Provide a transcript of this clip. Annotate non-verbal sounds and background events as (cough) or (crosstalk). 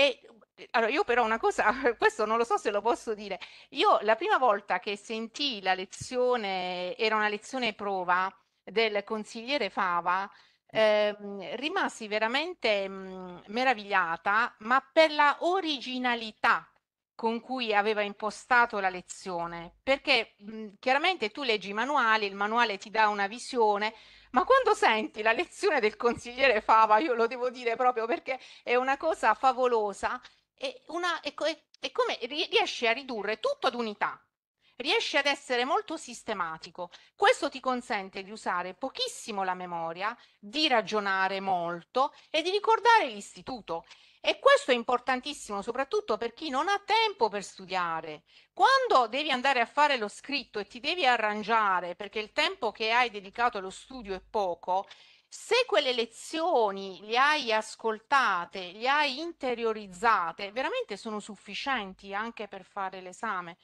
E allora io però una cosa, (laughs) questo non lo so se lo posso dire, io la prima volta che sentì la lezione, era una lezione prova del consigliere Fava, eh, rimasi veramente mh, mm, meravigliata, ma per la originalità con cui aveva impostato la lezione, perché mh, mhmm, chiaramente tu leggi i manuali, il manuale ti dà una visione, ma quando senti la lezione del consigliere Fava, io lo devo dire proprio perché è una cosa favolosa, è, una, è, è, è come riesci a ridurre tutto ad unità, riesci ad essere molto sistematico. Questo ti consente di usare pochissimo la memoria, di ragionare molto e di ricordare l'istituto. E questo è importantissimo soprattutto per chi non ha tempo per studiare. Quando devi andare a fare lo scritto e ti devi arrangiare perché il tempo che hai dedicato allo studio è poco, se quelle lezioni le hai ascoltate, le hai interiorizzate, veramente sono sufficienti anche per fare l'esame.